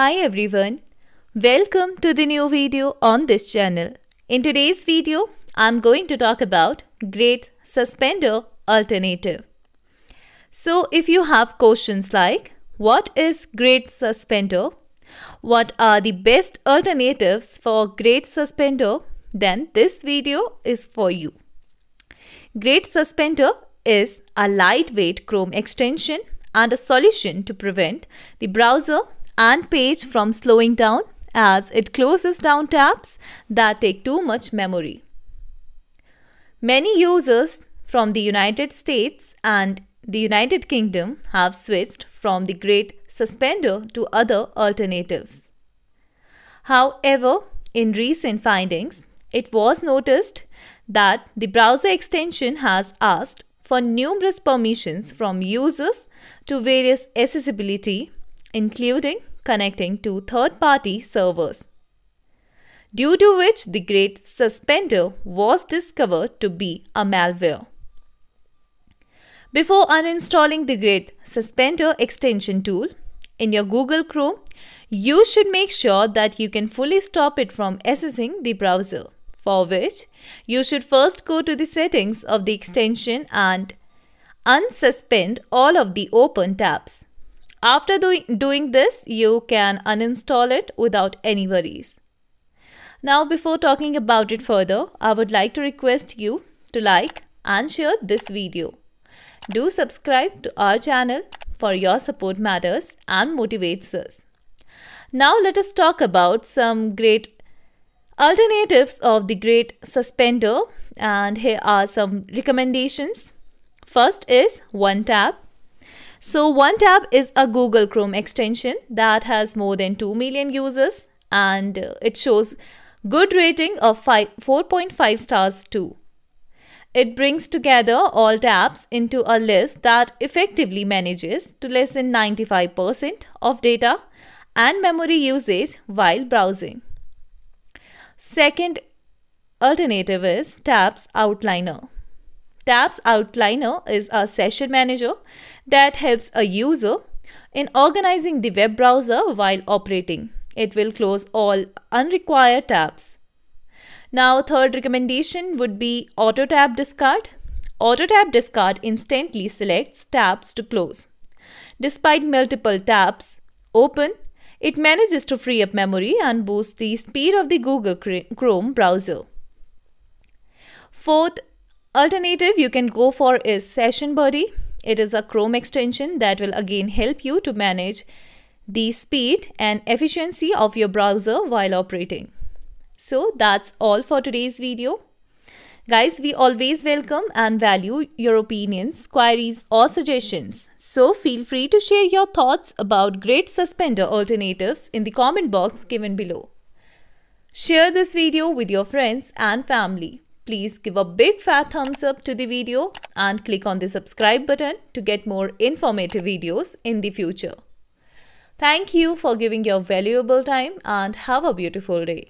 Hi everyone, welcome to the new video on this channel. In today's video, I'm going to talk about great suspender alternative. So if you have questions like what is great suspender, what are the best alternatives for great suspender, then this video is for you. Great suspender is a lightweight Chrome extension and a solution to prevent the browser and page from slowing down as it closes down tabs that take too much memory. Many users from the United States and the United Kingdom have switched from the Great Suspender to other alternatives. However, in recent findings, it was noticed that the browser extension has asked for numerous permissions from users to various accessibility, including connecting to third-party servers. Due to which the Great Suspender was discovered to be a malware. Before uninstalling the Great Suspender extension tool in your Google Chrome, you should make sure that you can fully stop it from accessing the browser, for which you should first go to the settings of the extension and unsuspend all of the open tabs. After doing, doing this, you can uninstall it without any worries. Now, before talking about it further, I would like to request you to like and share this video. Do subscribe to our channel for your support matters and motivates us. Now let us talk about some great alternatives of the great suspender and here are some recommendations. First is one tap so OneTab is a Google Chrome extension that has more than 2 million users and uh, it shows good rating of 4.5 stars too. It brings together all tabs into a list that effectively manages to less than 95% of data and memory usage while browsing. Second alternative is Tabs Outliner. Tabs Outliner is a session manager that helps a user in organizing the web browser while operating. It will close all unrequired tabs. Now third recommendation would be Auto Tab Discard. Auto Tab Discard instantly selects tabs to close. Despite multiple tabs open, it manages to free up memory and boost the speed of the Google Chrome browser. Fourth Alternative you can go for is Session Buddy. It is a Chrome extension that will again help you to manage the speed and efficiency of your browser while operating. So that's all for today's video. Guys, we always welcome and value your opinions, queries or suggestions. So feel free to share your thoughts about great suspender alternatives in the comment box given below. Share this video with your friends and family. Please give a big fat thumbs up to the video and click on the subscribe button to get more informative videos in the future. Thank you for giving your valuable time and have a beautiful day.